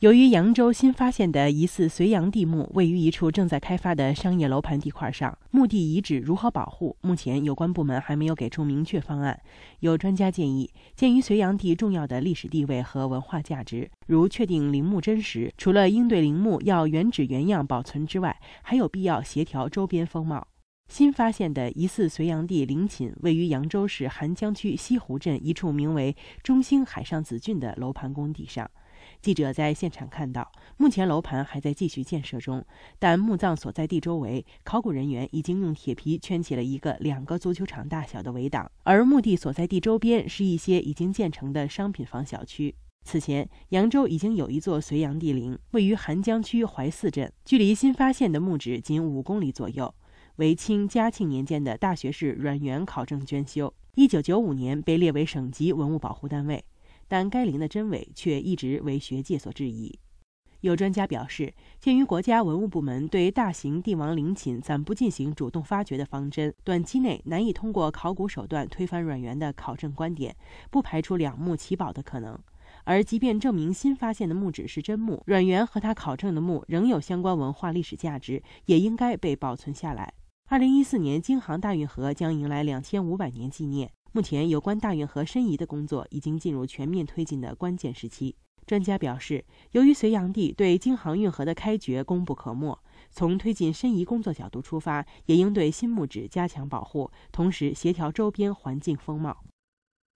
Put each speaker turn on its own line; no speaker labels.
由于扬州新发现的疑似隋炀帝墓位于一处正在开发的商业楼盘地块上，墓地遗址如何保护？目前有关部门还没有给出明确方案。有专家建议，鉴于隋炀帝重要的历史地位和文化价值，如确定陵墓真实，除了应对陵墓要原址原样保存之外，还有必要协调周边风貌。新发现的疑似隋炀帝陵寝位于扬州市邗江区西湖镇一处名为“中兴海上紫郡”的楼盘工地上。记者在现场看到，目前楼盘还在继续建设中，但墓葬所在地周围，考古人员已经用铁皮圈起了一个两个足球场大小的围挡，而墓地所在地周边是一些已经建成的商品房小区。此前，扬州已经有一座隋炀帝陵，位于邗江区怀泗镇，距离新发现的墓址仅五公里左右。为清嘉庆年间的大学士阮元考证捐修，一九九五年被列为省级文物保护单位，但该陵的真伪却一直为学界所质疑。有专家表示，鉴于国家文物部门对大型帝王陵寝暂不进行主动发掘的方针，短期内难以通过考古手段推翻阮元的考证观点，不排除两墓齐保的可能。而即便证明新发现的墓址是真墓，阮元和他考证的墓仍有相关文化历史价值，也应该被保存下来。二零一四年，京杭大运河将迎来两千五百年纪念。目前，有关大运河申遗的工作已经进入全面推进的关键时期。专家表示，由于隋炀帝对京杭运河的开掘功不可没，从推进申遗工作角度出发，也应对新木址加强保护，同时协调周边环境风貌。